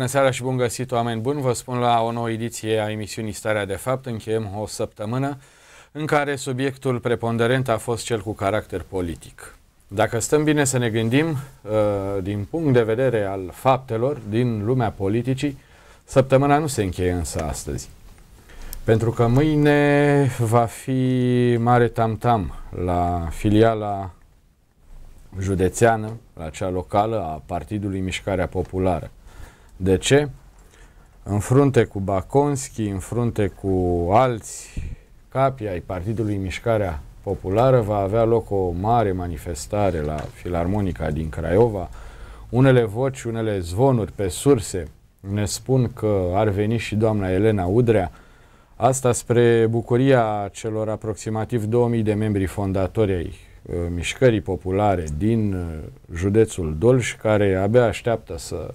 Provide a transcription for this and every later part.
Bună seara și bun găsit, oameni buni! Vă spun la o nouă ediție a emisiunii Starea de Fapt. Încheiem o săptămână în care subiectul preponderent a fost cel cu caracter politic. Dacă stăm bine să ne gândim, uh, din punct de vedere al faptelor din lumea politicii, săptămâna nu se încheie însă astăzi. Pentru că mâine va fi mare tamtam -tam la filiala județeană, la cea locală a Partidului Mișcarea Populară. De ce? În frunte cu Baconski, în frunte cu alți capi ai Partidului Mișcarea Populară, va avea loc o mare manifestare la Filarmonica din Craiova. Unele voci, unele zvonuri pe surse ne spun că ar veni și doamna Elena Udrea, Asta spre bucuria celor aproximativ 2000 de membri fondatori ai uh, Mișcării Populare din uh, județul Dolj, care abia așteaptă să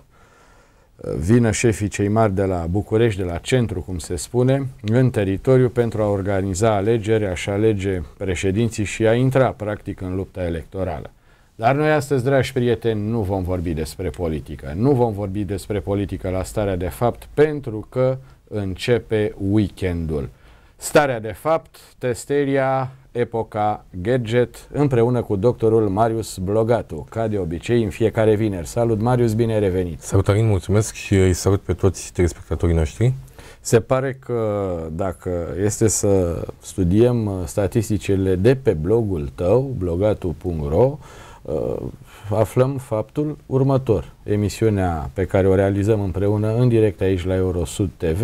vină șefii cei mari de la București, de la centru, cum se spune, în teritoriu pentru a organiza alegeri, a-și alege președinții și a intra, practic, în lupta electorală. Dar noi astăzi, dragi prieteni, nu vom vorbi despre politică. Nu vom vorbi despre politică la starea de fapt pentru că începe weekendul. Starea de fapt, testeria Epoca Gadget împreună cu doctorul Marius Blogatu, ca de obicei în fiecare vineri. Salut Marius, bine ai revenit! Salutarin, mulțumesc și îi salut pe toți telespectatorii noștri. Se pare că dacă este să studiem uh, statisticile de pe blogul tău, blogatu.ro, uh, aflăm faptul următor. Emisiunea pe care o realizăm împreună în direct aici la Eurosud TV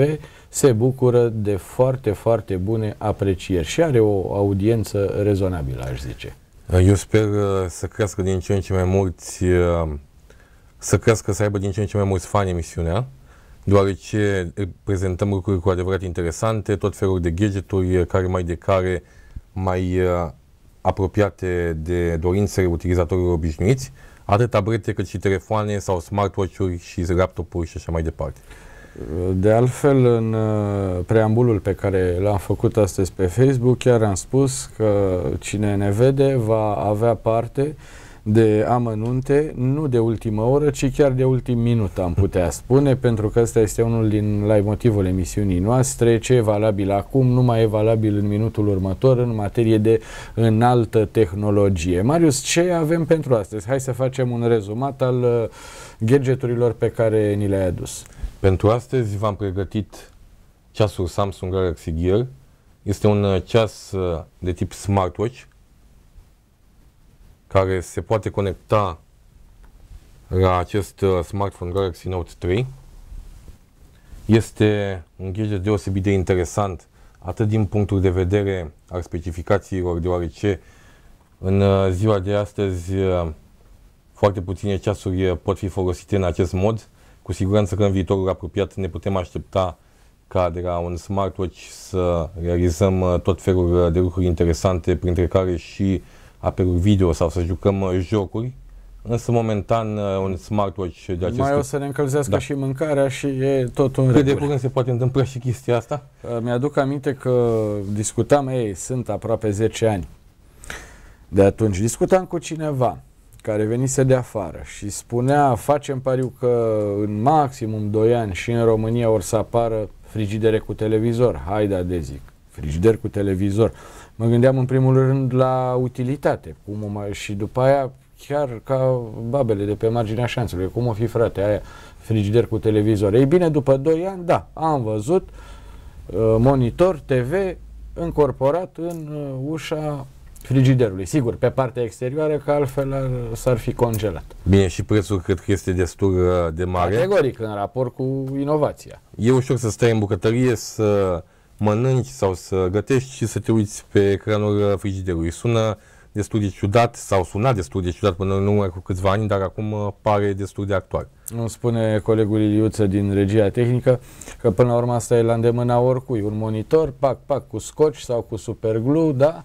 se bucură de foarte, foarte bune aprecieri și are o audiență rezonabilă, aș zice. Eu sper uh, să crească din ce în ce mai mulți, uh, să crească, să aibă din ce în ce mai mulți fani emisiunea, deoarece uh, prezentăm lucruri cu adevărat interesante, tot felul de gadgeturi care mai de care mai apropiate de dorințele utilizatorilor obișnuiți, atât tablete cât și telefoane sau smartwatch-uri și laptopuri și așa mai departe. De altfel, în uh, preambulul pe care l-am făcut astăzi pe Facebook, chiar am spus că cine ne vede va avea parte de amănunte, nu de ultimă oră, ci chiar de ultim minut, am putea spune, pentru că ăsta este unul din la motivul emisiunii noastre, ce e valabil acum, nu mai e valabil în minutul următor în materie de înaltă tehnologie. Marius, ce avem pentru astăzi? Hai să facem un rezumat al uh, gadgeturilor pe care ni le-ai adus. Pentru astăzi v-am pregătit ceasul Samsung Galaxy Gear. Este un uh, ceas uh, de tip smartwatch care se poate conecta la acest uh, smartphone Galaxy Note 3. Este un gadget deosebit de interesant atât din punctul de vedere al specificațiilor, deoarece în ziua de astăzi foarte puține ceasuri pot fi folosite în acest mod. Cu siguranță că în viitorul apropiat ne putem aștepta ca de la un smartwatch să realizăm uh, tot felul uh, de lucruri interesante, printre care și apeluri video sau să jucăm uh, jocuri. Însă, momentan, un smartwatch de acest Mai o să ne încălzească da. și mâncarea și e tot un Cât de curând se poate întâmpla și chestia asta? Mi-aduc aminte că discutam, ei, sunt aproape 10 ani de atunci, discutam cu cineva care venise de afară și spunea facem pariu că în maximum 2 ani și în România or să apară frigidere cu televizor. Haide de zic, frigider cu televizor. Mă gândeam în primul rând la utilitate cum o mai, și după aia chiar ca babele de pe marginea șanțelor. Cum o fi frate aia frigider cu televizor? Ei bine, după 2 ani, da, am văzut uh, monitor TV încorporat în uh, ușa frigiderului, sigur, pe partea exterioară, că altfel s-ar fi congelat. Bine, și prețul cred că este destul uh, de mare. Categoric, în raport cu inovația. E ușor să stai în bucătărie, să mănânci sau să gătești și să te uiți pe ecranul uh, frigiderului. Sună destul de ciudat, sau suna destul de ciudat până în urmă cu câțiva ani, dar acum uh, pare destul de actual. Îmi spune colegul Iliuță din regia tehnică că până la urmă asta e la îndemâna oricui. Un monitor, pac, pac, cu scotch sau cu superglue, da?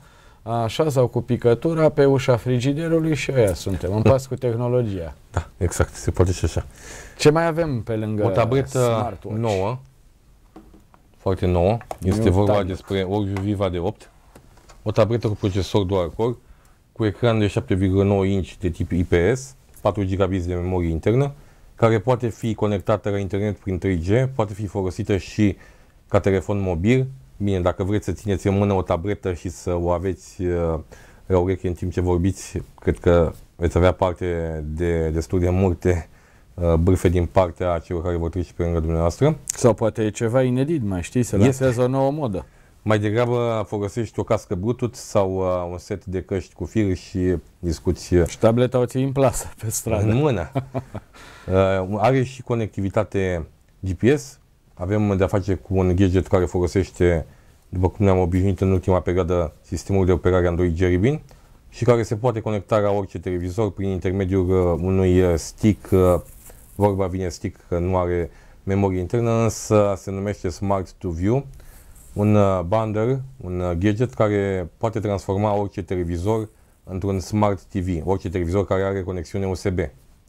Așa sau cu picătura pe ușa frigiderului și aia suntem, în pas cu tehnologia. Da, exact, se poate și așa. Ce mai avem pe lângă O tabletă nouă, foarte nouă, este vorba tablet. despre Orview Viva de 8, o tabletă cu procesor dual core, cu ecran de 7,9 inch de tip IPS, 4 GB de memorie internă, care poate fi conectată la internet prin 3G, poate fi folosită și ca telefon mobil, Bine, dacă vreți să țineți în mână o tabletă și să o aveți uh, la ureche în timp ce vorbiți, cred că veți avea parte de destul de multe uh, bârfe din partea celor care vă trece pe lângă dumneavoastră. Sau poate e ceva inedit, mai știi, se lansează o nouă modă. Mai degrabă folosești o cască Bluetooth sau uh, un set de căști cu fir și discuți... Uh, și tableta o ții în plasă pe stradă. În mână. uh, are și conectivitate GPS, avem de-a face cu un gadget care folosește, după cum ne-am obișnuit în ultima perioadă, sistemul de operare Android Jelly Bean și care se poate conecta la orice televizor prin intermediul uh, unui uh, stick, uh, vorba vine stick, că nu are memorie internă, însă se numește Smart to View, un bundle, un gadget care poate transforma orice televizor într-un Smart TV, orice televizor care are conexiune USB.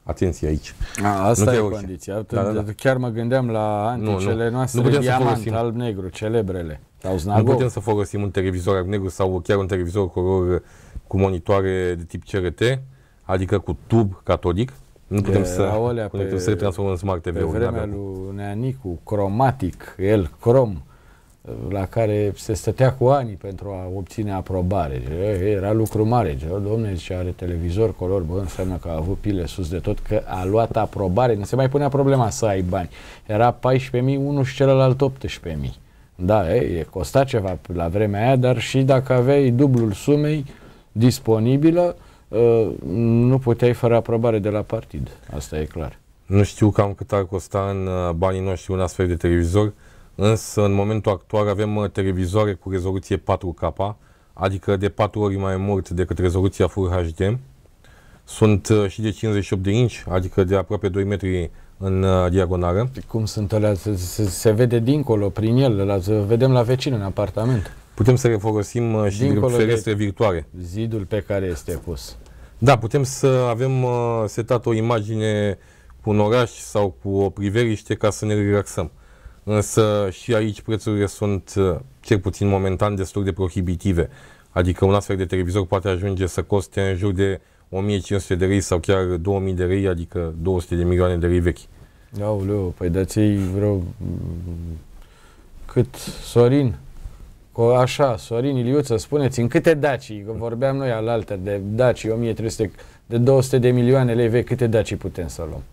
Atenție aici. A, asta nu e condiția. Da, da, da. Chiar mă gândeam la anticele nu, nu. noastre nu putem diamant, alb-negru, celebrele. Nu putem să folosim un televizor alb-negru sau chiar un televizor color cu monitoare de tip CRT, adică cu tub catodic. Nu putem de, să alea pe, să le transformăm în Smart TV. Pe vremea lui Neanicu, cromatic, el, crom la care se stătea cu ani pentru a obține aprobare. Eh, eh, era lucru mare. Zicea, oh, domne, are televizor color, bă, înseamnă că a avut pile sus de tot, că a luat aprobare. Nu se mai punea problema să ai bani. Era 14.000, unul și celălalt 18.000. Da, e, costa ceva la vremea aia, dar și dacă aveai dublul sumei disponibilă, ă, nu puteai fără aprobare de la partid. Asta e clar. Nu știu cam cât ar costa în uh, banii noștri un astfel de televizor, Însă, în momentul actual, avem uh, televizoare cu rezoluție 4K, adică de 4 ori mai mult decât rezoluția Full HD. Sunt uh, și de 58 de inci, adică de aproape 2 metri în uh, diagonală. Păi cum sunt alea? Se, se, se vede dincolo, prin el, la, se vedem la vecin în apartament. Putem să le folosim și dincolo ferestre virtuale. Zidul pe care este pus. Da, putem să avem setat o imagine cu un oraș sau cu o priveliște ca să ne relaxăm însă și aici prețurile sunt, uh, cel puțin momentan, destul de prohibitive. Adică un astfel de televizor poate ajunge să coste în jur de 1500 de lei sau chiar 2000 de lei, adică 200 de milioane de lei vechi. Auleu, păi de ei vreau mm, Cât? Sorin? O, așa, Sorin Iliuță, spuneți în câte Daci, vorbeam noi altă de Daci, 1300, de 200 de milioane lei vechi, câte Daci putem să luăm?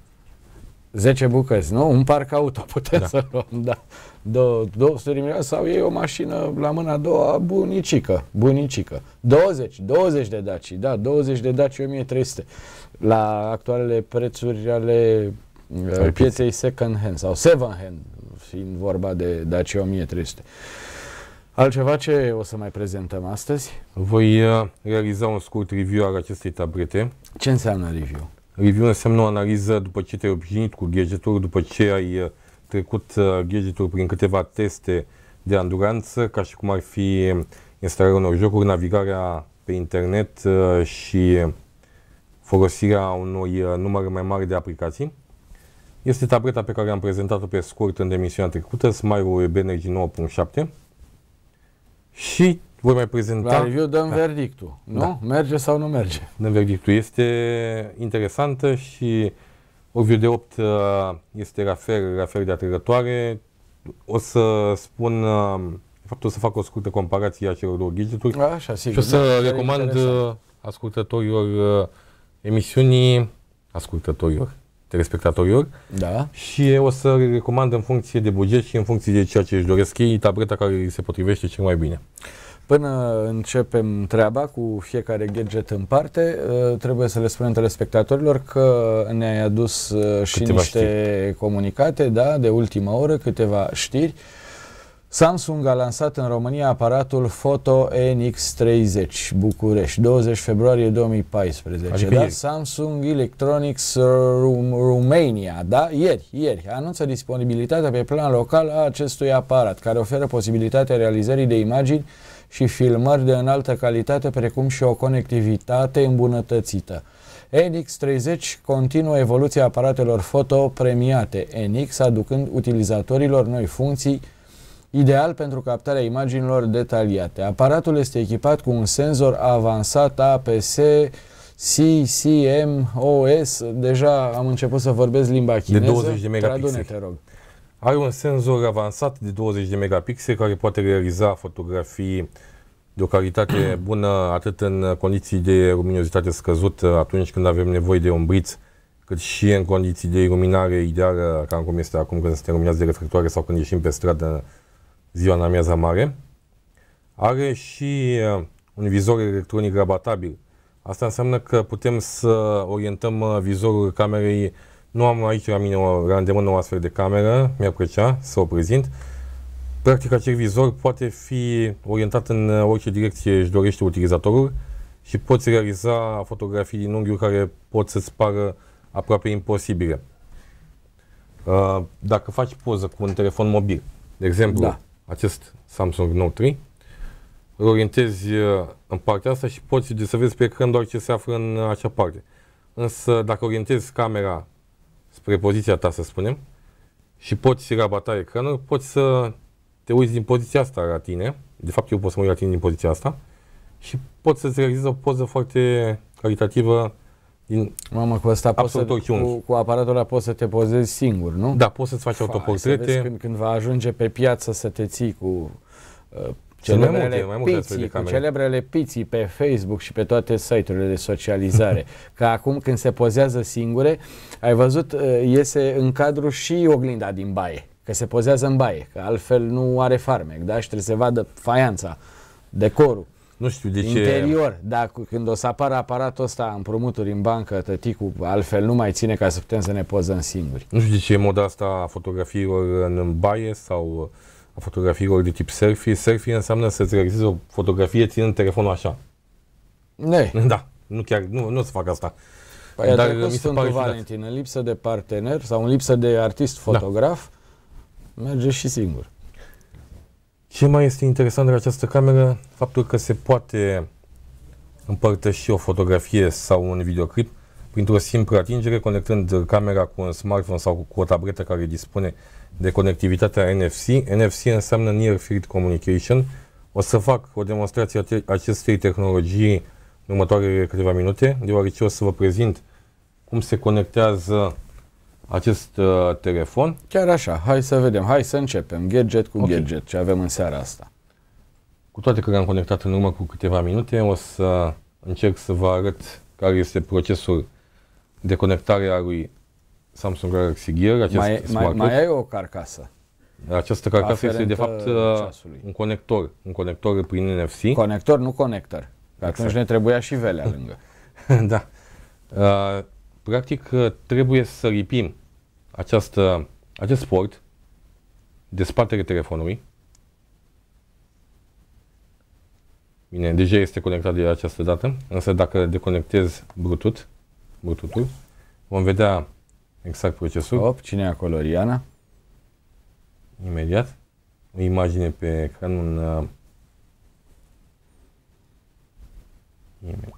10 bucăți, nu? Un parc auto putem da. să luăm, da. Do- 200 de milioane sau iei o mașină la mâna a doua, bunicică, bunicică. 20, 20 de daci, da, 20 de daci 1300. La actualele prețuri ale uh, pieței second hand sau seven hand, fiind vorba de daci 1300. Altceva ce o să mai prezentăm astăzi? Voi uh, realiza un scurt review al acestei tablete. Ce înseamnă review? Review înseamnă o analiză după ce te-ai obișnuit cu gadgetul, după ce ai uh, trecut uh, gadgetul prin câteva teste de anduranță, ca și cum ar fi instalarea unor jocuri, navigarea pe internet uh, și folosirea unui număr mai mare de aplicații. Este tableta pe care am prezentat-o pe scurt în emisiunea trecută, Smile Web Energy 9.7 și voi mai prezenta... La review dăm da. verdictul, nu? Da. Merge sau nu merge? Dăm verdictul. Este interesantă și Ovidiu de 8 uh, este la fel de atrăgătoare. O să spun, uh, de fapt o să fac o scurtă comparație a celor două gadgeturi. Așa, sigur. Și o să da, recomand uh, ascultătorilor emisiunii, ascultătorilor, telespectatorilor. Da. Și o să recomand în funcție de buget și în funcție de ceea ce își doresc ei, tableta care îi se potrivește cel mai bine. Până începem treaba cu fiecare gadget în parte, uh, trebuie să le spunem telespectatorilor că ne-ai adus uh, și câteva niște știri. comunicate, da, de ultima oră, câteva știri. Samsung a lansat în România aparatul Photo NX30 București, 20 februarie 2014. Adică da? Ieri. Samsung Electronics uh, Rum Romania, da? Ieri, ieri, anunță disponibilitatea pe plan local a acestui aparat, care oferă posibilitatea realizării de imagini și filmări de înaltă calitate, precum și o conectivitate îmbunătățită. NX30 continuă evoluția aparatelor foto premiate NX, aducând utilizatorilor noi funcții, ideal pentru captarea imaginilor detaliate. Aparatul este echipat cu un senzor avansat APS CCMOS, deja am început să vorbesc limba chineză. De 20 de megapixeli. Tradune, te rog. Are un senzor avansat de 20 de megapixeli care poate realiza fotografii de o calitate bună atât în condiții de luminozitate scăzută atunci când avem nevoie de un briț, cât și în condiții de iluminare ideală, ca cum este acum când suntem luminați de reflectoare sau când ieșim pe stradă ziua în amiaza mare. Are și uh, un vizor electronic rabatabil. Asta înseamnă că putem să orientăm uh, vizorul camerei nu am aici la mine o, la îndemână o astfel de cameră, mi-ar plăcea să o prezint. Practic, acel vizor poate fi orientat în orice direcție își dorește utilizatorul și poți realiza fotografii din unghiuri care pot să-ți pară aproape imposibile. Uh, dacă faci poză cu un telefon mobil, de exemplu, da. acest Samsung Note 3, îl orientezi uh, în partea asta și poți să vezi pe ecran doar ce se află în acea parte. Însă, dacă orientezi camera spre poziția ta, să spunem, și poți rabata ecranul, poți să te uiți din poziția asta la tine, de fapt eu pot să mă uit la tine din poziția asta, și poți să-ți realizezi o poză foarte calitativă din Mamă, cu asta poți să, cu, cu aparatul ăla poți să te pozezi singur, nu? Da, poți să-ți faci Fai, autoportrete. Să când, când va ajunge pe piață să te ții cu uh, celebrele mai multe, mai multe piții, de Cu celebrele piții pe Facebook și pe toate site-urile de socializare. Ca acum când se pozează singure, ai văzut, uh, iese în cadru și oglinda din baie. Că se pozează în baie, că altfel nu are farmec, da? Și trebuie să vadă faianța, decorul. Nu știu de interior, ce... Interior, da, când o să apară aparatul ăsta împrumuturi în bancă, tăticul altfel nu mai ține ca să putem să ne pozăm singuri. Nu știu de ce e moda asta a fotografiilor în baie sau uh, fotografiilor de tip selfie. Selfie înseamnă să-ți realizezi o fotografie ținând telefonul așa. Ne. Da, nu chiar, nu, nu se fac asta. Păi Dar mi se pare Valentin, în lipsă de partener sau în lipsă de artist da. fotograf, da. merge și singur. Ce mai este interesant de această cameră? Faptul că se poate împărtăși o fotografie sau un videoclip printr-o simplă atingere, conectând camera cu un smartphone sau cu o tabletă care dispune de conectivitatea NFC. NFC înseamnă Near Field Communication. O să fac o demonstrație a acestei tehnologii în următoarele câteva minute, deoarece o să vă prezint cum se conectează acest uh, telefon. Chiar așa, hai să vedem, hai să începem, gadget cu okay. gadget, ce avem în seara asta. Cu toate că am conectat în urmă cu câteva minute, o să încerc să vă arăt care este procesul de conectare a lui Samsung Galaxy Gear, acest mai, smartwatch. Mai, mai ai o carcasă. Această carcasă este de fapt uh, ceasului. un conector, un conector prin NFC. Conector, nu conector. exact. atunci ne trebuia și velea lângă. da. Uh, practic uh, trebuie să ripim această, acest port de spatele telefonului. Bine, deja este conectat de această dată, însă dacă deconectez Bluetooth, Bluetooth-ul, vom vedea Exact procesul. Hop, cine e acolo? Riana? Imediat. O imagine pe ecran, un... Uh,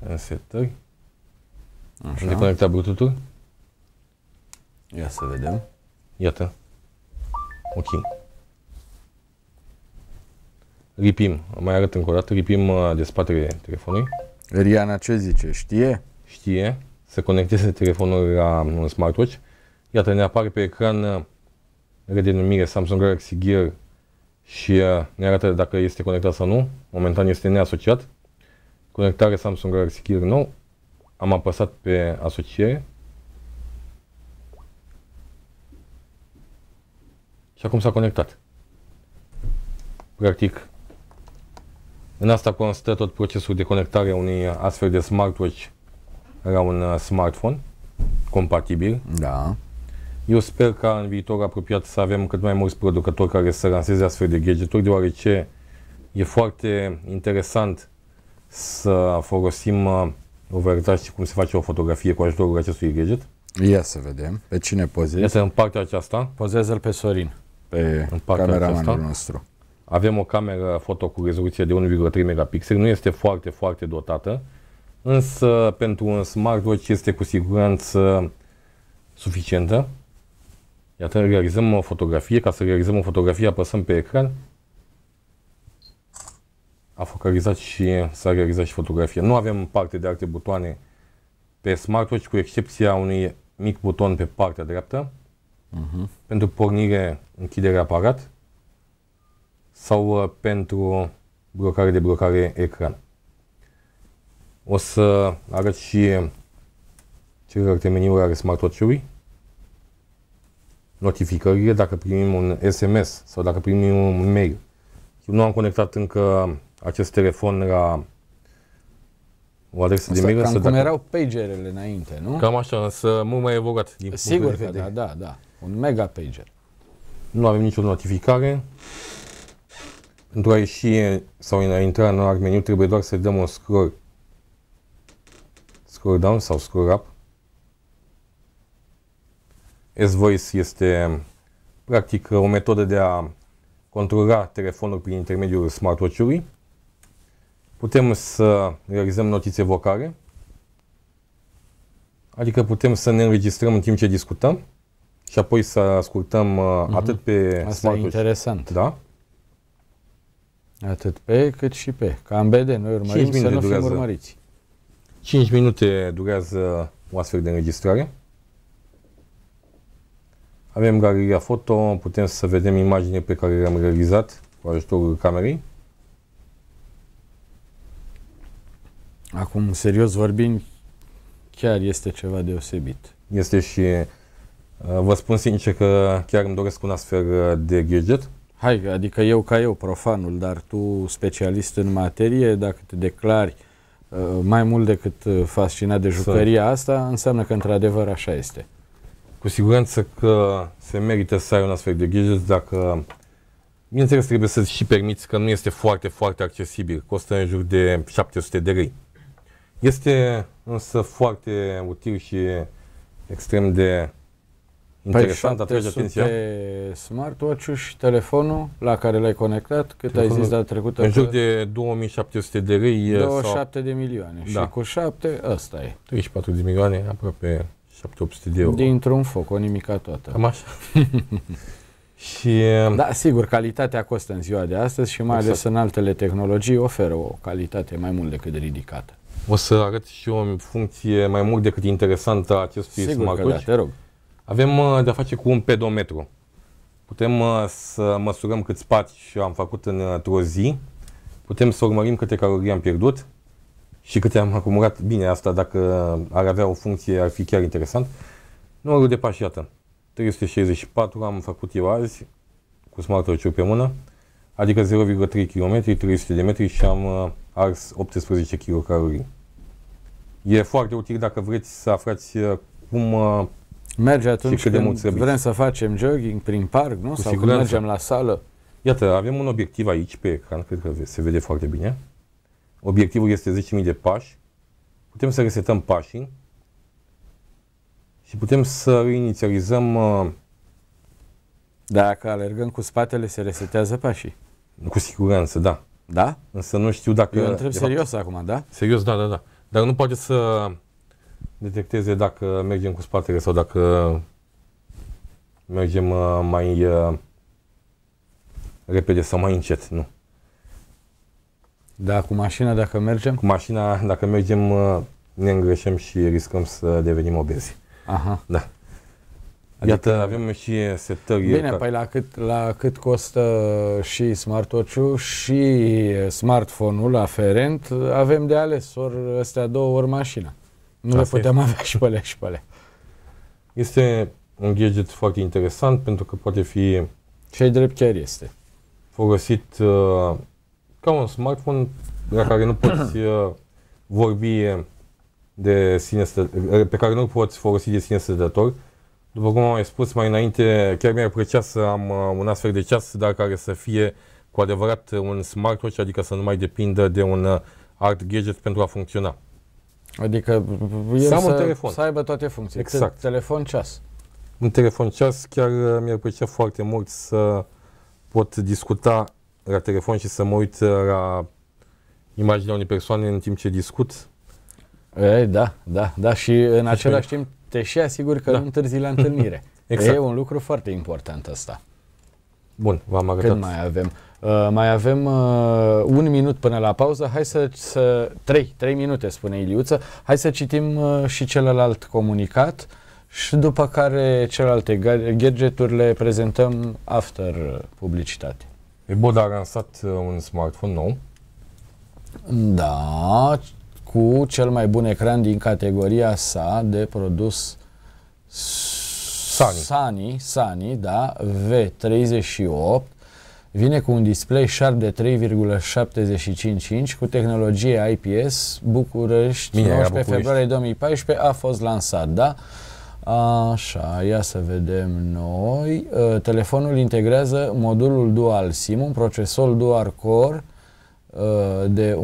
în setări. Așa. De conectat bluetooth Ia să vedem. Iată. Ok. Ripim. Mai arăt încă o dată. Ripim uh, de spatele telefonului. Riana ce zice? Știe? Știe. Să conecteze telefonul la un smartwatch Iată, ne apare pe ecran uh, redenumire Samsung Galaxy Gear și uh, ne arată dacă este conectat sau nu. Momentan este neasociat. Conectare Samsung Galaxy Gear nou. Am apăsat pe asociere. Și acum s-a conectat. Practic, în asta constă tot procesul de conectare a unui astfel de smartwatch la un uh, smartphone compatibil. Da. Eu sper ca în viitor apropiat să avem cât mai mulți producători care să lanseze astfel de gadgeturi, deoarece e foarte interesant să folosim uh, o varietate și cum se face o fotografie cu ajutorul acestui gadget. Ia să vedem. Pe cine pozezi? Este în partea aceasta. Pozează-l pe Sorin. Pe în cameramanul nostru. Avem o cameră foto cu rezoluție de 1,3 megapixel. Nu este foarte, foarte dotată, însă pentru un smartwatch este cu siguranță suficientă. Iată, realizăm o fotografie. Ca să realizăm o fotografie, apăsăm pe ecran. A focalizat și s-a realizat și fotografia. Nu avem parte de alte butoane pe smartwatch, cu excepția unui mic buton pe partea dreaptă. Uh-huh. Pentru pornire, închidere aparat sau uh, pentru blocare de blocare ecran. O să arăt și celelalte meniuri ale smartwatch-ului notificările dacă primim un SMS sau dacă primim un mail. Eu nu am conectat încă acest telefon la o adresă Asta de mail. Cam să cum dacă... erau pagerele înainte, nu? Cam așa, să mult mai evocat. Din Sigur că da, da, da. Un mega pager. Nu avem nicio notificare. Pentru a ieși sau a intra în meniu trebuie doar să dăm un scroll scroll down sau scroll up S-Voice este practic o metodă de a controla telefonul prin intermediul smartwatch-ului. Putem să realizăm notițe vocale, adică putem să ne înregistrăm în timp ce discutăm și apoi să ascultăm uh-huh. atât pe Asta smartwatch. e interesant. Da? Atât pe cât și pe. Ca în BD, noi urmărim să nu durează, fim urmăriți. 5 minute durează o astfel de înregistrare. Avem galeria foto, putem să vedem imagine pe care le-am realizat cu ajutorul camerei. Acum, serios vorbind, chiar este ceva deosebit. Este și, uh, vă spun sincer că chiar îmi doresc un astfel uh, de gadget. Hai, adică eu ca eu, profanul, dar tu specialist în materie, dacă te declari uh, mai mult decât fascinat de jucăria asta, înseamnă că într-adevăr așa este. Cu siguranță că se merită să ai un astfel de gadget dacă... Bineînțeles, trebuie să-ți și permiți că nu este foarte, foarte accesibil. Costă în jur de 700 de lei. Este însă foarte util și extrem de păi interesant, păi atrage atenția. smartwatch și telefonul la care l-ai conectat, cât telefonul ai zis data trecută? În jur de 2700 de lei. 27 sau... de milioane. Da. Și cu 7, ăsta e. 34 de milioane, aproape 700 de euro. Dintr-un foc, o nimica toată. Cam așa. și... Ehm, da, sigur, calitatea costă în ziua de astăzi și mai exact. în altele tehnologii oferă o calitate mai mult decât ridicată. O să arăt și o funcție mai mult decât interesantă a acestui sigur smartwatch. Sigur că da, te rog. Avem uh, de-a face cu un pedometru. Putem uh, să măsurăm spați și am făcut într-o zi, putem să urmărim câte calorii am pierdut, și câte am acumulat, bine, asta dacă ar avea o funcție ar fi chiar interesant. Numărul de pași, iată, 364 am făcut eu azi cu smart watch pe mână, adică 0,3 km, 300 de metri și am uh, ars 18 kcal. E foarte util dacă vreți să aflați uh, cum uh, Merge atunci cât de când vrem să facem jogging prin parc, nu? Cu Sau când mergem la sală. Iată, avem un obiectiv aici pe ecran, cred că se vede foarte bine obiectivul este 10.000 de pași, putem să resetăm pașii și putem să inițializăm uh, dacă alergăm cu spatele, se resetează pașii. Cu siguranță, da. Da? Însă nu știu dacă... Eu întreb serios fapt, acum, da? Serios, da, da, da. Dar nu poate să detecteze dacă mergem cu spatele sau dacă mergem uh, mai uh, repede sau mai încet, nu. Da, cu mașina dacă mergem? Cu mașina dacă mergem uh, ne îngreșem și riscăm să devenim obezi. Aha. Da. Adică Iată, avem și setări. Bine, ca... păi la cât, la cât costă și smartwatch-ul și smartphone-ul aferent, avem de ales ori astea două, ori mașina. Nu Asta le putem este. avea și pe și pe Este un gadget foarte interesant pentru că poate fi... Și drept chiar este. Folosit uh, ca un smartphone la care nu poți uh, vorbi de sine pe care nu poți folosi de sine stătător. După cum am mai spus mai înainte, chiar mi-ar plăcea să am uh, un astfel de ceas, dar care să fie cu adevărat un smartwatch, adică să nu mai depindă de un uh, art gadget pentru a funcționa. Adică el să, să, un telefon. să aibă toate funcțiile. Exact. Telefon ceas. Un telefon ceas chiar mi-ar plăcea foarte mult să pot discuta la telefon și să mă uit uh, la imaginea unei persoane în timp ce discut. E, da, da, da și în același timp te și asiguri că da. nu întârzi la întâlnire. exact. E un lucru foarte important asta. Bun, v-am arătat. Cât mai avem? Uh, mai avem uh, un minut până la pauză. Hai să, să trei, trei minute, spune Iliuță. Hai să citim uh, și celălalt comunicat și după care celelalte gadgeturile prezentăm after uh, publicitate. Boda a lansat uh, un smartphone nou. Da, cu cel mai bun ecran din categoria sa de produs Sani. Sani, Sani, da, V38. Vine cu un display sharp de 3,75 inch cu tehnologie IPS București, Bine, 19 București. februarie 2014 a fost lansat, da? Uh, Așa, ia să vedem noi. Uh, telefonul integrează modulul dual SIM, un procesor dual core uh, de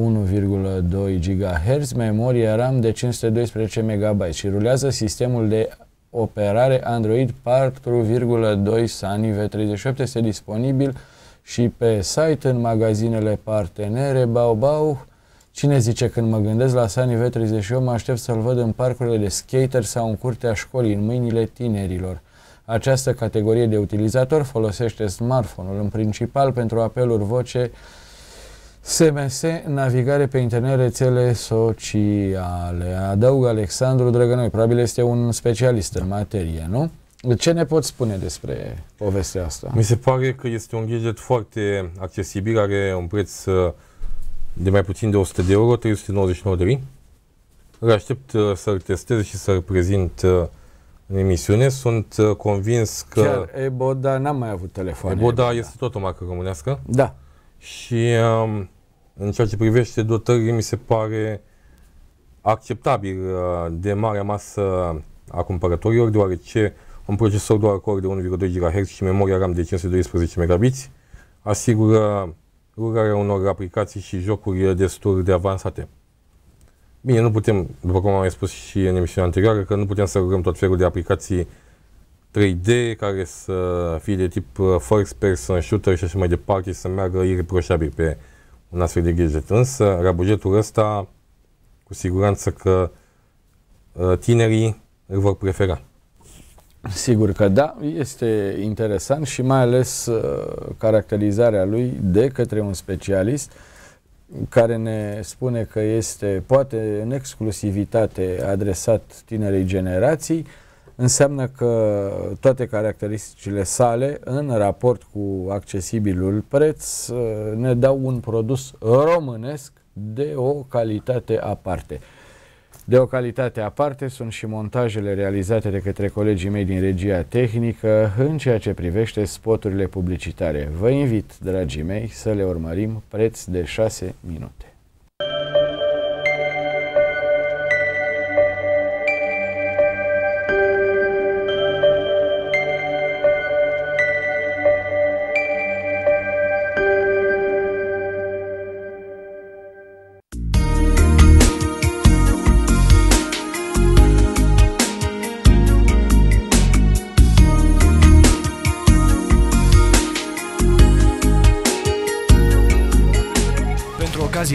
1,2 GHz, memorie RAM de 512 MB și rulează sistemul de operare Android 4.2 Sunny V38 este disponibil și pe site în magazinele partenere Baobau Cine zice când mă gândesc la Sani V38, mă aștept să-l văd în parcurile de skater sau în curtea școlii, în mâinile tinerilor. Această categorie de utilizator folosește smartphone-ul în principal pentru apeluri voce, SMS, navigare pe internet, rețele sociale. Adaugă Alexandru Drăgănoi, probabil este un specialist în materie, nu? Ce ne poți spune despre povestea asta? Mi se pare că este un gadget foarte accesibil, are un preț uh, de mai puțin de 100 de euro, 399 de lei. Îl aștept uh, să-l testez și să-l prezint uh, în emisiune. Sunt uh, convins că... Chiar Eboda n-am mai avut telefon. Eboda, Eboda este tot o marcă românească. Da. Și um, în ceea ce privește dotările, mi se pare acceptabil de marea masă a cumpărătorilor, deoarece un procesor doar core de 1,2 GHz și memoria RAM de 512 MB asigură rularea unor aplicații și jocuri destul de avansate. Bine, nu putem, după cum am spus și în emisiunea anterioară, că nu putem să rugăm tot felul de aplicații 3D care să fie de tip uh, first person shooter și așa mai departe și să meargă ireproșabil pe un astfel de gadget. Însă, la bugetul ăsta, cu siguranță că uh, tinerii îl vor prefera. Sigur că da, este interesant și mai ales uh, caracterizarea lui de către un specialist care ne spune că este poate în exclusivitate adresat tinerei generații, înseamnă că toate caracteristicile sale în raport cu accesibilul preț uh, ne dau un produs românesc de o calitate aparte. De o calitate aparte sunt și montajele realizate de către colegii mei din regia tehnică în ceea ce privește spoturile publicitare. Vă invit, dragii mei, să le urmărim preț de 6 minute.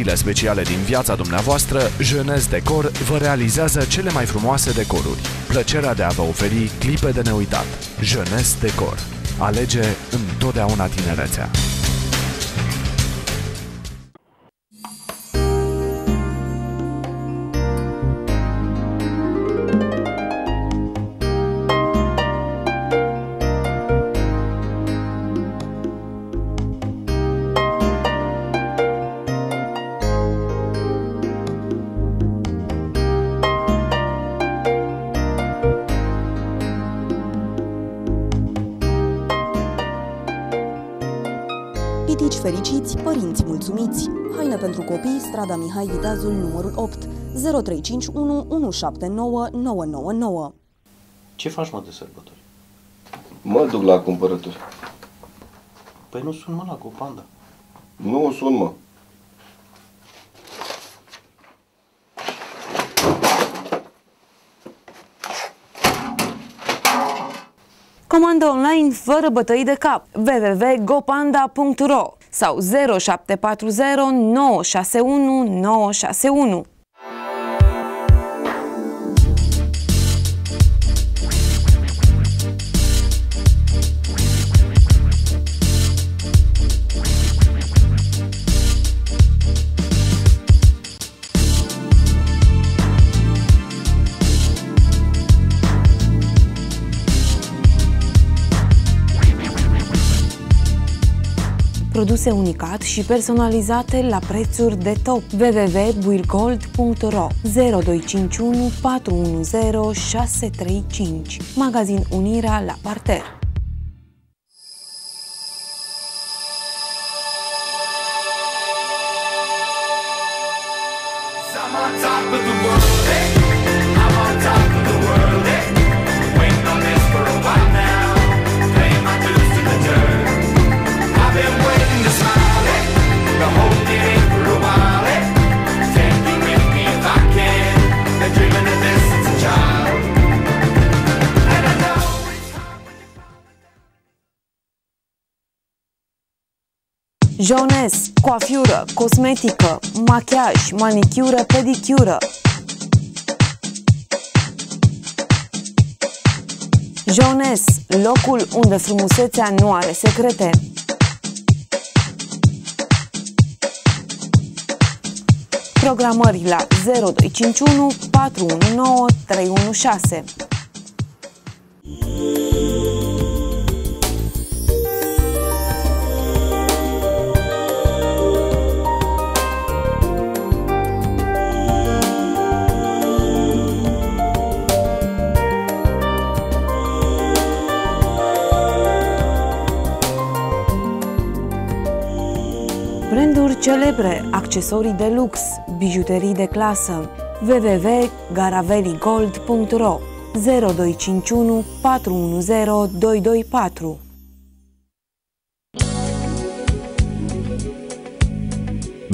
Ocaziile speciale din viața dumneavoastră, Jeunez Decor vă realizează cele mai frumoase decoruri. Plăcerea de a vă oferi clipe de neuitat. Jeunez Decor. Alege întotdeauna tinerețea. Haidazul numărul 8 0351 179 999. Ce faci, mă, de sărbători? Mă duc la cumpărături. Păi nu sun, mă, la copanda. Nu sun, mă. Comandă online fără bătăi de cap. www.gopanda.ro sau 0740 961 961. produse unicat și personalizate la prețuri de top. www.builgold.ro 0251 410 635 Magazin Unirea la parter. Jones, coafură, cosmetică, machiaj, manicură, pedicură. Jones, locul unde frumusețea nu are secrete. Programări la 0251 419 316. celebre, accesorii de lux, bijuterii de clasă. www.garavelli.gold.ro 0251 410 224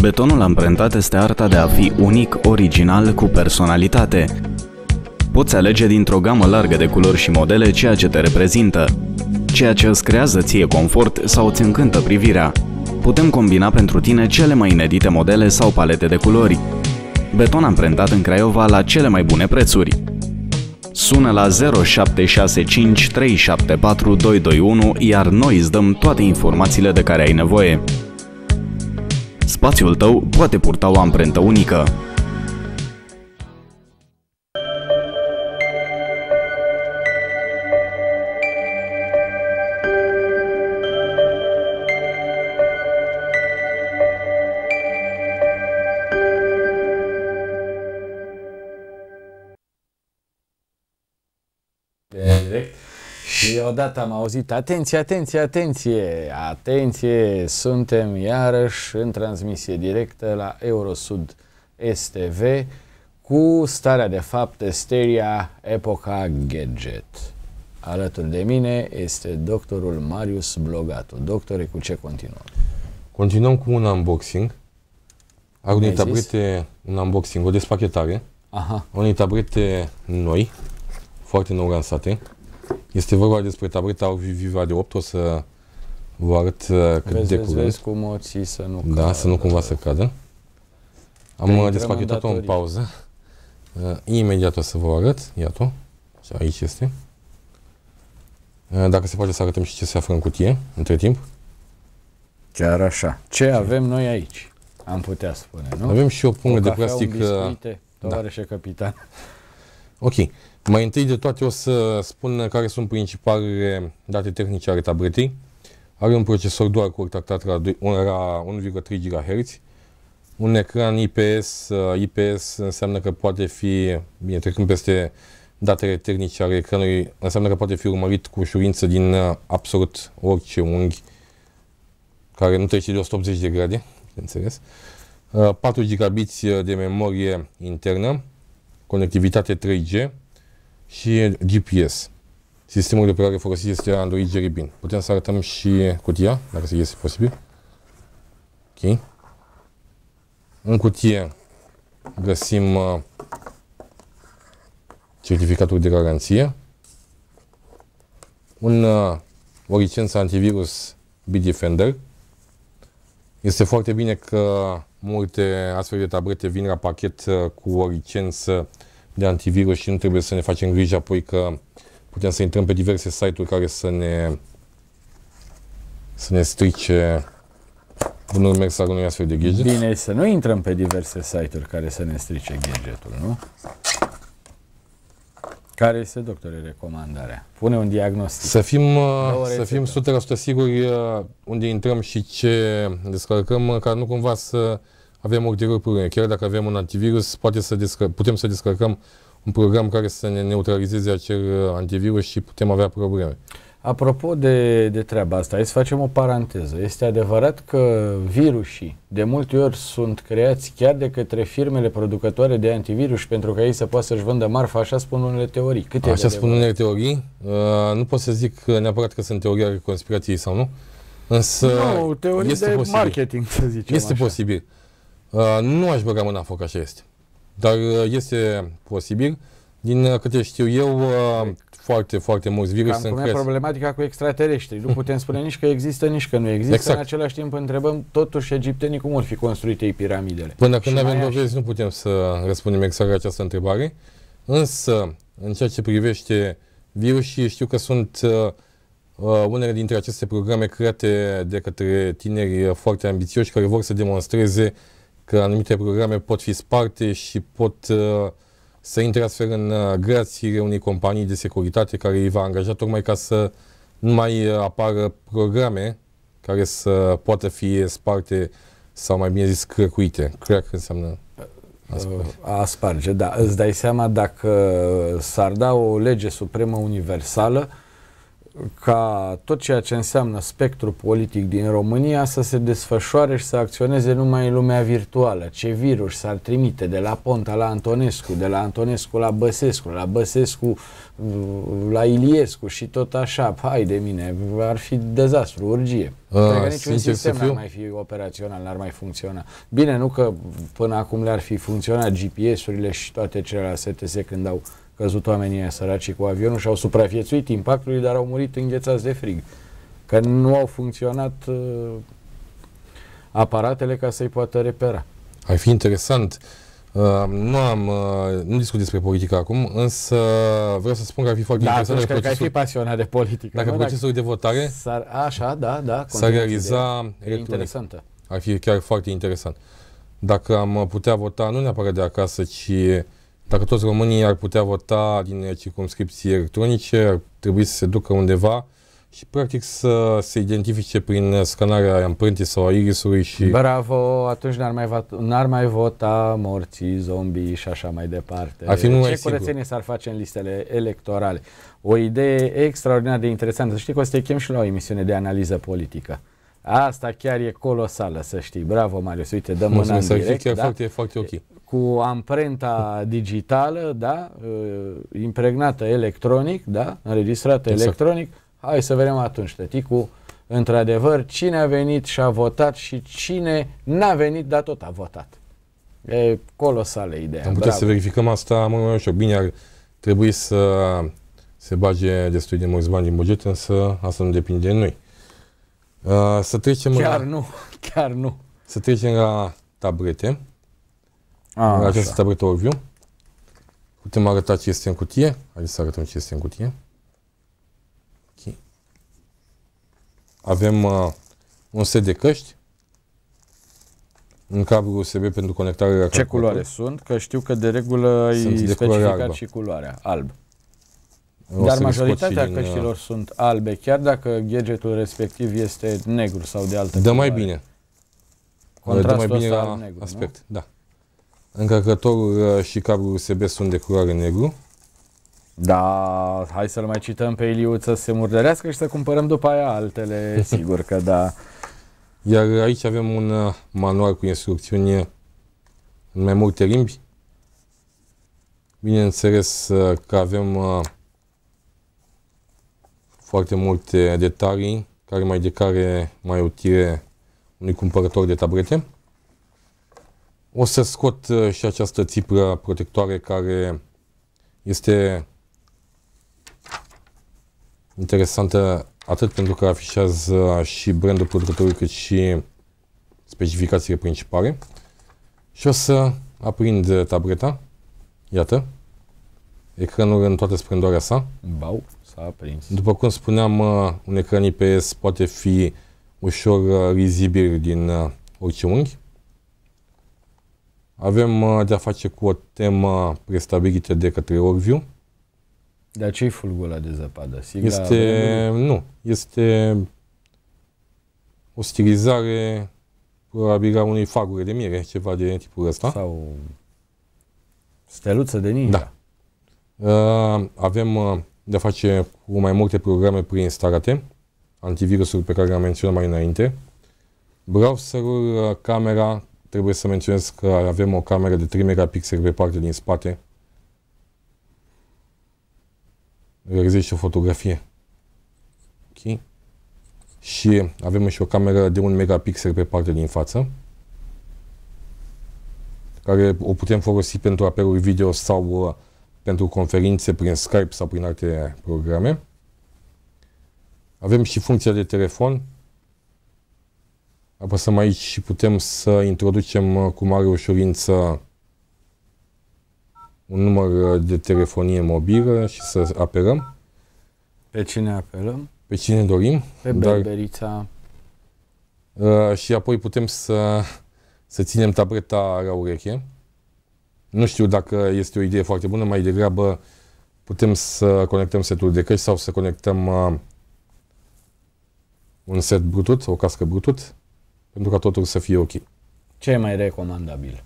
Betonul amprentat este arta de a fi unic, original, cu personalitate. Poți alege dintr-o gamă largă de culori și modele ceea ce te reprezintă, ceea ce îți creează ție confort sau îți încântă privirea. Putem combina pentru tine cele mai inedite modele sau palete de culori. Beton amprentat în Craiova la cele mai bune prețuri. Sună la 0765 374 221, iar noi îți dăm toate informațiile de care ai nevoie. Spațiul tău poate purta o amprentă unică. odată am auzit, atenție, atenție, atenție, atenție, suntem iarăși în transmisie directă la Eurosud STV cu starea de fapt Esteria Epoca Gadget. Alături de mine este doctorul Marius Blogatu. Doctore, cu ce continuăm? Continuăm cu un unboxing. Are unei tablete, un unboxing, o despachetare. Aha. Unei tablete noi, foarte nou lansate. Este vorba despre tableta Viva de 8, o să vă arăt uh, cât vezi, de vezi, curând. Vezi cum o ții să nu Da, să nu cumva să cadă. Am uh, despachetat-o în pauză. Uh, imediat o să vă arăt. Iată. Aici este. Dacă se poate să arătăm și ce se află în cutie, între timp. Chiar așa. Ce avem noi aici? Am putea spune, nu? Avem și o pungă de plastic. Un biscuite, da. capitan. Ok. Mai întâi de toate o să spun care sunt principalele date tehnice ale tabletei. Are un procesor dual core tactat la 1,3 GHz, un ecran IPS, uh, IPS înseamnă că poate fi, bine, trecând peste datele tehnice ale ecranului, înseamnă că poate fi urmărit cu ușurință din uh, absolut orice unghi care nu trece de 180 de grade, bineînțeles. 4 uh, GB de memorie internă, conectivitate 3G, și GPS. Sistemul de operare folosit este Android Jerry. Bean. Putem să arătăm și cutia, dacă se este posibil. Ok. În cutie găsim uh, certificatul de garanție, un, uh, o licență antivirus Bitdefender. Este foarte bine că multe astfel de tablete vin la pachet uh, cu o licență uh, de antivirus și nu trebuie să ne facem grijă apoi că putem să intrăm pe diverse site-uri care să ne, să ne strice bunul mers al unui astfel de gadget. Bine, să nu intrăm pe diverse site-uri care să ne strice gadgetul, nu? Care este, doctore, recomandarea? Pune un diagnostic. Să fim, uh, să fim 100% siguri uh, unde intrăm și ce descărcăm, uh, ca nu cumva să avem ulterior probleme. Chiar dacă avem un antivirus, poate să descăr- putem să descărcăm un program care să ne neutralizeze acel uh, antivirus și putem avea probleme. Apropo de, de treaba asta, hai să facem o paranteză. Este adevărat că virusii de multe ori sunt creați chiar de către firmele producătoare de antivirus pentru ca ei să poată să-și vândă marfa, așa spun unele teorii. Câte așa spun unele teorii. Uh, nu pot să zic uh, neapărat că sunt ale conspirației sau nu, însă nu, teorii este de posibil. marketing, să zicem Este așa. posibil. Uh, nu aș băga mâna foc, așa este. Dar uh, este posibil. Din uh, câte știu eu, uh, foarte, foarte mulți virus sunt cresc. problematica cu extraterestri. Nu putem spune nici că există, nici că nu există. Exact. În același timp întrebăm totuși egiptenii cum ar fi construite ei piramidele. Până când avem dovezi, nu putem să răspundem exact la această întrebare. Însă, în ceea ce privește virusii, știu că sunt uh, uh unele dintre aceste programe create de către tineri foarte ambițioși care vor să demonstreze uh, că anumite programe pot fi sparte și pot uh, să intre astfel în uh, grațiile unei companii de securitate care îi va angaja tocmai ca să nu mai uh, apară programe care să poată fi sparte sau mai bine zis crăcuite. Crack înseamnă a sparge. a sparge, da. Îți dai seama dacă s-ar da o lege supremă universală, uh, ca tot ceea ce înseamnă spectru politic din România să se desfășoare și să acționeze numai în lumea virtuală. Ce virus s-ar trimite de la Ponta la Antonescu, de la Antonescu la Băsescu, la Băsescu mm, la Iliescu și tot așa. Hai de mine, ar fi dezastru, urgie. A, Cred că niciun sistem n-ar mai fi operațional, n-ar mai funcționa. Bine, nu că până acum le-ar fi funcționat GPS-urile și toate celelalte STS când au căzut oamenii săraci săraci cu avionul și au supraviețuit impactului, dar au murit înghețați de frig. Că nu au funcționat uh, aparatele ca să-i poată repera. Ar fi interesant. Uh, nu am, uh, nu discut despre politică acum, însă vreau să spun că ar fi foarte da, interesant dacă procesul, că ar fi pasionat de politică. Dacă nu, procesul dacă de votare s-ar, așa, da, da, s-ar realiza Interesantă. Ar fi chiar foarte interesant. Dacă am putea vota nu neapărat de acasă, ci dacă toți românii ar putea vota din circumscripții electronice, ar trebui să se ducă undeva și practic să se identifice prin scanarea amprentei sau a irisului și... Bravo, atunci n-ar mai, vota, n-ar mai vota morții, zombii și așa mai departe. Ar fi nu Ce curățenie s-ar face în listele electorale? O idee extraordinar de interesantă. Știi că o să te chem și la o emisiune de analiză politică. Asta chiar e colosală, să știi. Bravo, Marius. Uite, dăm mâna în direct. Chiar da? foarte, foarte ok cu amprenta digitală, da, uh, impregnată electronic, da, înregistrată exact. electronic. Hai să vedem atunci, tăticu, într-adevăr, cine a venit și a votat și cine n-a venit, dar tot a votat. E colosală ideea. Am putea să verificăm asta, mă, nu știu, bine ar trebui să se bage destul de mulți bani din buget, însă asta nu depinde de noi. Uh, să trecem chiar la... nu, chiar nu. Să trecem la tablete. A, ah, așa. Acesta tabletou view. Putem arăta ce este în cutie. Haideți să arătăm ce este în cutie. Okay. Avem uh, un set de căști un cablu USB pentru conectare Ce Ce culoare sunt? Că știu că de regulă sunt e specificat albă. și culoarea, alb. O Dar majoritatea din... Uh, sunt albe, chiar dacă gadgetul respectiv este negru sau de altă Dă culoare. mai bine. Contrastul Dă mai bine la negru, aspect, nu? da. Încărcătorul uh, și cablul USB sunt de culoare negru. Da, hai să-l mai cităm pe Iliuță să se murdărească și să cumpărăm după aia altele, sigur că da. Iar aici avem un uh, manual cu instrucțiuni în mai multe limbi. Bineînțeles uh, că avem foarte multe detalii, care mai de care mai utile unui cumpărător de tablete. O să scot uh, și această țipră protectoare care este interesantă atât pentru că afișează și brandul producătorului cât și specificațiile principale. Și o să aprind uh, tableta. Iată. Ecranul în toată splendoarea sa. Bau, s-a aprins. După cum spuneam, uh, un ecran IPS poate fi ușor rizibil din orice unghi. Avem uh, de-a face cu o temă prestabilită de către Orviu. Dar ce-i fulgul ăla de zăpadă? Sigla este, avem... nu, este o stilizare probabil a unei fagure de miere, ceva de tipul ăsta. Sau steluță de ninja. Da. Uh, avem uh, de-a face cu mai multe programe preinstalate, antivirusul pe care l am menționat mai înainte, browserul, camera, Trebuie să menționez că avem o cameră de 3 megapixeli pe partea din spate. Realizezi o fotografie. Ok? Și avem și o cameră de 1 megapixel pe partea din față care o putem folosi pentru apeluri video sau uh, pentru conferințe prin Skype sau prin alte programe. Avem și funcția de telefon Apăsăm aici și putem să introducem uh, cu mare ușurință un număr uh, de telefonie mobilă și să apelăm. Pe cine apelăm? Pe cine dorim. Pe berberița. Dar, uh, și apoi putem să, să ținem tableta la ureche. Nu știu dacă este o idee foarte bună, mai degrabă putem să conectăm setul de căști sau să conectăm uh, un set Bluetooth, o cască Bluetooth pentru ca totul să fie ok. Ce e mai recomandabil?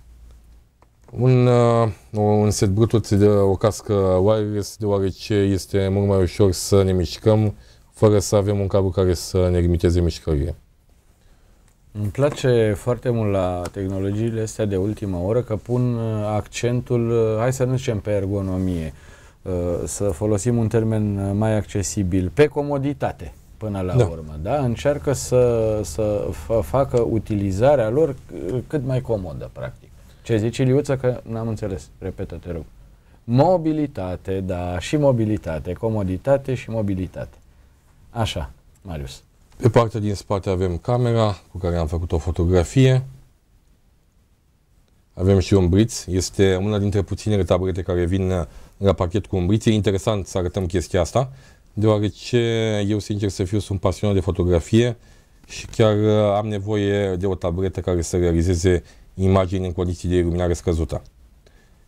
Un, uh, un set Bluetooth de o cască wireless, deoarece este mult mai ușor să ne mișcăm fără să avem un cablu care să ne limiteze mișcările. Îmi place foarte mult la tehnologiile astea de ultima oră că pun uh, accentul, uh, hai să nu zicem pe ergonomie, uh, să folosim un termen mai accesibil, pe comoditate până la da. urmă. Da? Încearcă să, să facă utilizarea lor cât mai comodă, practic. Ce zici, Iliuță, că n-am înțeles. Repetă, te rog. Mobilitate, da, și mobilitate, comoditate și mobilitate. Așa, Marius. Pe partea din spate avem camera cu care am făcut o fotografie. Avem și umbriți. Este una dintre puținele taburete care vin la pachet cu umbriți. E interesant să arătăm chestia asta deoarece eu, sincer să fiu, sunt pasionat de fotografie și chiar uh, am nevoie de o tabletă care să realizeze imagini în condiții de iluminare scăzută.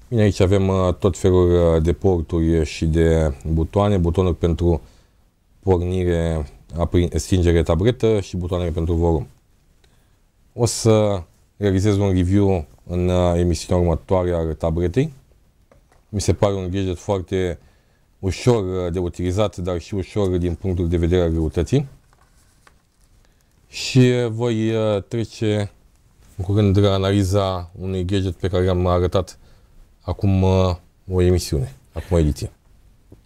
Bine, aici avem uh, tot felul uh, de porturi și de butoane, butonuri pentru pornire, stingere tabletă și butoanele pentru volum. O să realizez un review în emisiunea următoare a tabletei. Mi se pare un gadget foarte ușor uh, de utilizat, dar și ușor din punctul de vedere al greutății. Și uh, voi uh, trece în curând la analiza unui gadget pe care am arătat acum o emisiune, acum o ediție.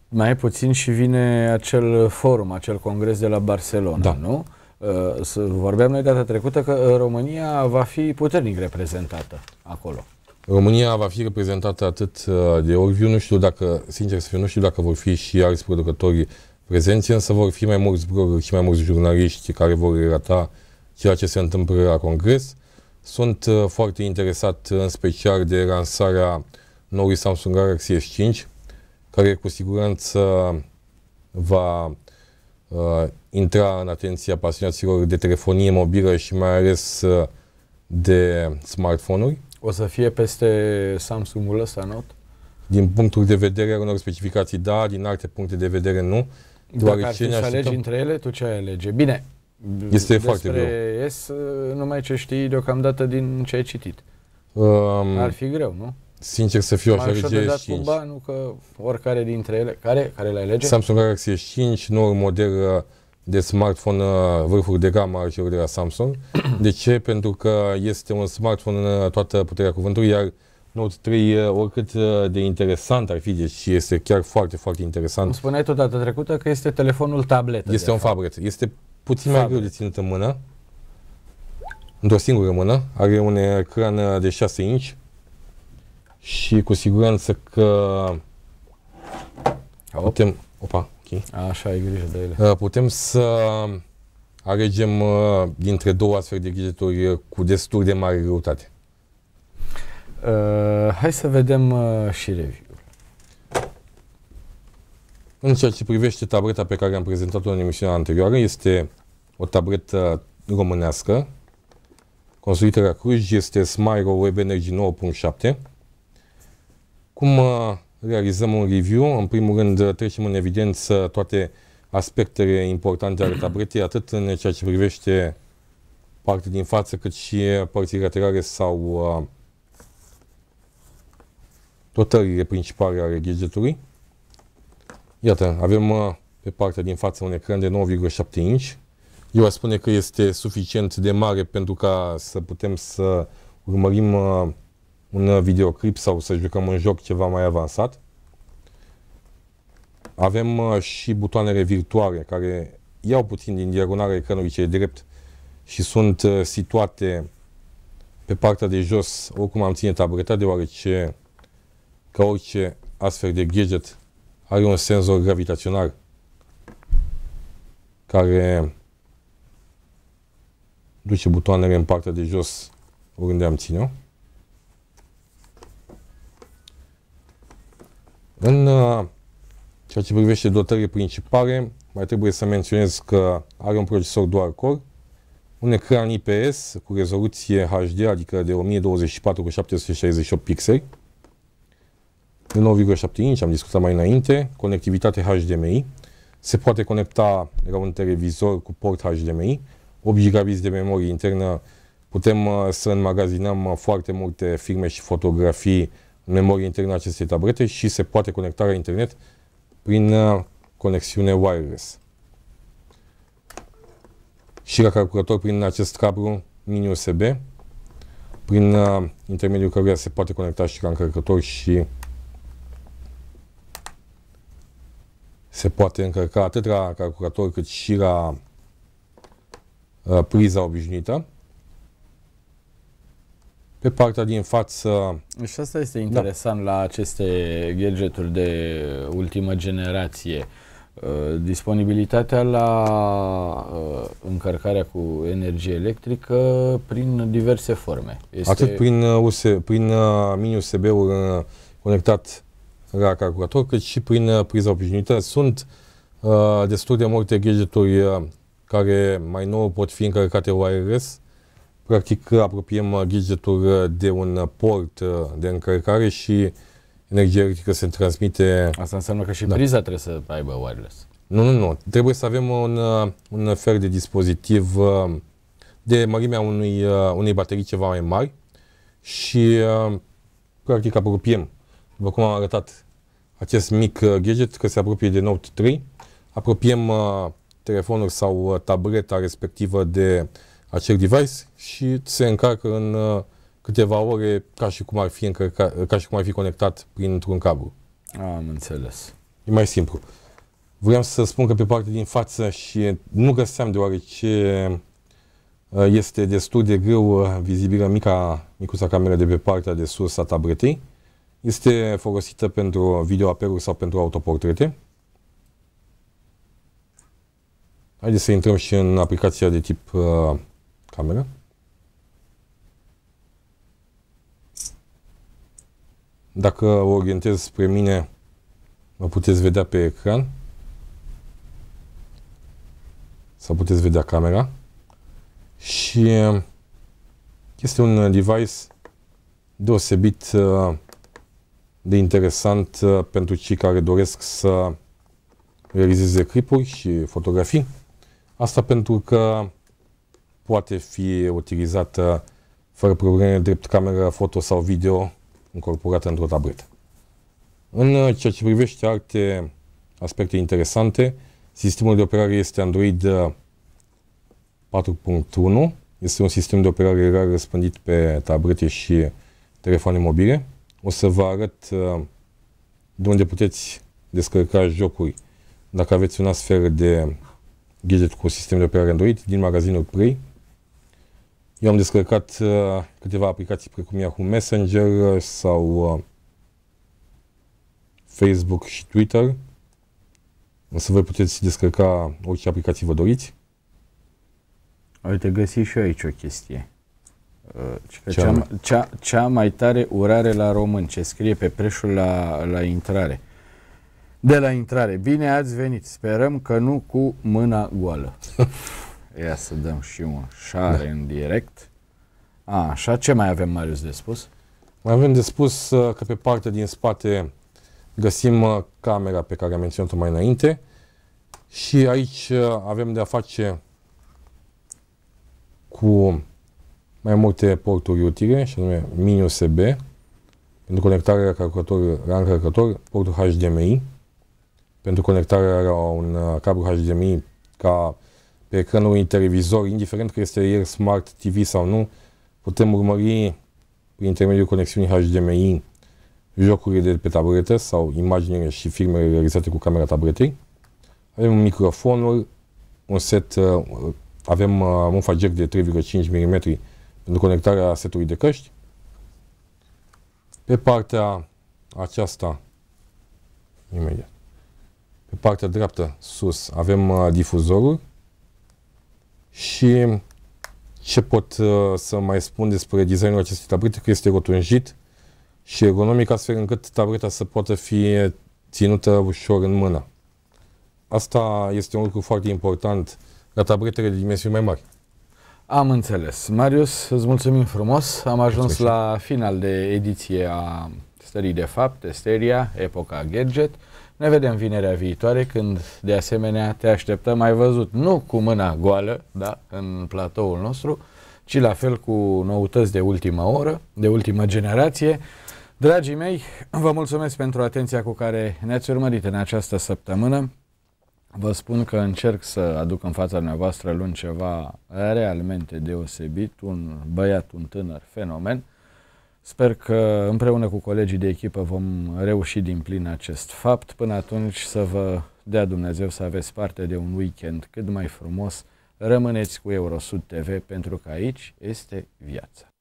Mai e puțin și vine acel forum, acel congres de la Barcelona, da. nu? Vorbeam noi data trecută că România va fi puternic reprezentată acolo. România va fi reprezentată atât uh, de Orviu, nu știu dacă, sincer să fiu, nu știu dacă vor fi și alți producători prezenți, însă vor fi mai mulți blogger și mai mulți jurnaliști care vor relata ceea ce se întâmplă la congres. Sunt uh, foarte interesat uh, în special de lansarea noului Samsung Galaxy S5, care cu siguranță va uh, intra în atenția pasionaților de telefonie mobilă și mai ales de smartphone-uri. O să fie peste Samsung-ul ăsta, nu? Din punctul de vedere al unor specificații, da, din alte puncte de vedere, nu. Dacă ar fi să alegi între ele, tu ce ai alege? Bine, este despre foarte greu. S, numai ce știi deocamdată din ce ai citit. Um, ar fi greu, nu? Sincer să fiu, aș alege S5. Cu banul, că oricare dintre ele, care, care le alege? Samsung Galaxy S5, nou model uh, de smartphone uh, vârfuri de gamă are celor de la Samsung. De ce? Pentru că este un smartphone în uh, toată puterea cuvântului, iar Note 3, uh, oricât de interesant ar fi, deci este chiar foarte, foarte interesant. Îmi spuneai tot data trecută că este telefonul tabletă. Este un fabret. Este puțin mai greu de ținut în mână, într-o singură mână. Are un ecran de 6 inch și cu siguranță că Hop. putem... Opa! chestii. Așa, ai grijă de ele. Uh, putem să alegem uh, dintre două astfel de ghizeturi uh, cu destul de mare greutate. Uh, hai să vedem uh, și review-ul. În ceea ce privește tableta pe care am prezentat-o în emisiunea anterioară, este o tabletă românească, construită la Cluj, este Smiro Web Energy 9.7. Cum uh, realizăm un review. În primul rând, uh, trecem în evidență toate aspectele importante ale tabletei, atât în ceea ce privește partea din față, cât și părții laterale sau uh, dotările principale ale gadgetului. Iată, avem uh, pe partea din față un ecran de 9,7 inch. Eu aș spune că este suficient de mare pentru ca să putem să urmărim uh, un videoclip sau să jucăm un joc ceva mai avansat. Avem uh, și butoanele virtuale care iau puțin din diagonala ecranului ce drept și sunt uh, situate pe partea de jos, oricum am ține tableta, deoarece ca orice astfel de gadget are un senzor gravitațional care duce butoanele în partea de jos oriunde am ține-o. În uh, ceea ce privește dotările principale, mai trebuie să menționez că are un procesor dual core, un ecran IPS cu rezoluție HD, adică de 1024 x 768 pixeli, de 9,7 inch, am discutat mai înainte, conectivitate HDMI, se poate conecta la un televizor cu port HDMI, 8 GB de memorie internă, putem uh, să înmagazinăm uh, foarte multe filme și fotografii memorie internă a acestei tablete și se poate conecta la internet prin uh, conexiune wireless. Și la calculator prin acest cablu mini USB, prin uh, intermediul căruia se poate conecta și la încărcător și se poate încărca atât la calculator cât și la uh, priza obișnuită pe partea din față. Și asta este interesant da. la aceste gadgeturi de ultimă generație. Uh, disponibilitatea la uh, încărcarea cu energie electrică prin diverse forme. Este... Atât prin, USB, uh, prin mini USB-ul conectat la calculator, cât și prin priza obișnuită. Sunt destul de multe gadgeturi care mai nou pot fi încărcate wireless, Practic apropiem uh, gadgetul uh, de un uh, port de încărcare și energia electrică se transmite... Asta înseamnă că și da. priza trebuie să aibă wireless. Nu, nu, nu. Trebuie să avem un, un fel de dispozitiv de mărimea unui, unei baterii ceva mai mari și practic apropiem, după cum am arătat, acest mic gadget că se apropie de Note 3, apropiem telefonul sau tableta respectivă de acel device și se încarcă în uh, câteva ore ca și cum ar fi, încărca, ca și cum ar fi conectat printr-un cablu. Am înțeles. E mai simplu. Vreau să spun că pe partea din față și nu găseam deoarece uh, este destul de greu uh, vizibilă mica, micuța cameră de pe partea de sus a tabletei. Este folosită pentru videoapeluri sau pentru autoportrete. Haideți să intrăm și în aplicația de tip uh, Kamera? Dacă o orientez spre mine, mă puteți vedea pe ecran. Sau puteți vedea camera. Și uh, este un uh, device deosebit uh, de interesant pentru cei care doresc să realizeze clipuri și fotografii. Asta pentru că poate fi utilizată fără probleme drept cameră foto sau video încorporată într-o tabletă. În uh, ceea ce privește alte aspecte interesante, sistemul de operare este Android 4.1. Uh, este un sistem de operare rar răspândit pe tablete și telefoane mobile. O să vă arăt uh, de unde puteți descărca jocuri dacă aveți un astfel de gadget cu sistem de operare Android din magazinul Play. Eu am descărcat uh, câteva aplicații precum Yahoo Messenger sau uh, Facebook și Twitter. Însă voi puteți descărca orice aplicații vă doriți. Uite, găsi și eu aici o chestie. Uh, cea, mai? cea, cea mai tare urare la român, ce scrie pe preșul la, la intrare. De la intrare. Bine ați venit. Sperăm că nu cu mâna goală. Ia să dăm și un share da. în direct. A, așa, ce mai avem, Marius, de spus? Mai avem de spus uh, că pe partea din spate găsim uh, camera pe care am menționat-o mai înainte și aici uh, avem de a face cu mai multe porturi utile, și anume mini USB, pentru conectarea calculator, la încărcător, portul HDMI, pentru conectarea la un cablu HDMI ca ecranul unui televizor, indiferent că este el Smart TV sau nu, putem urmări prin intermediul conexiunii HDMI jocurile de pe tabletă sau imaginile și filmele realizate cu camera tabletei. Avem un microfonul, un set, uh, avem uh, un fager de 3,5 mm pentru conectarea setului de căști. Pe partea aceasta, imediat, pe partea dreaptă, sus, avem uh, difuzorul și ce pot uh, să mai spun despre designul acestui tablet? Că este rotunjit și ergonomic, astfel încât tableta să poată fi ținută ușor în mână. Asta este un lucru foarte important la tabletele de dimensiuni mai mari. Am înțeles. Marius, îți mulțumim frumos. Am ajuns mulțumim. la final de ediție a stării de fapt, Esteria, Epoca Gadget. Ne vedem vinerea viitoare când, de asemenea, te așteptăm, ai văzut, nu cu mâna goală, da, în platoul nostru, ci la fel cu noutăți de ultima oră, de ultima generație. Dragii mei, vă mulțumesc pentru atenția cu care ne-ați urmărit în această săptămână. Vă spun că încerc să aduc în fața dumneavoastră luni ceva realmente deosebit, un băiat, un tânăr fenomen, Sper că împreună cu colegii de echipă vom reuși din plin acest fapt. Până atunci să vă dea Dumnezeu să aveți parte de un weekend cât mai frumos. Rămâneți cu Eurosud TV pentru că aici este viața.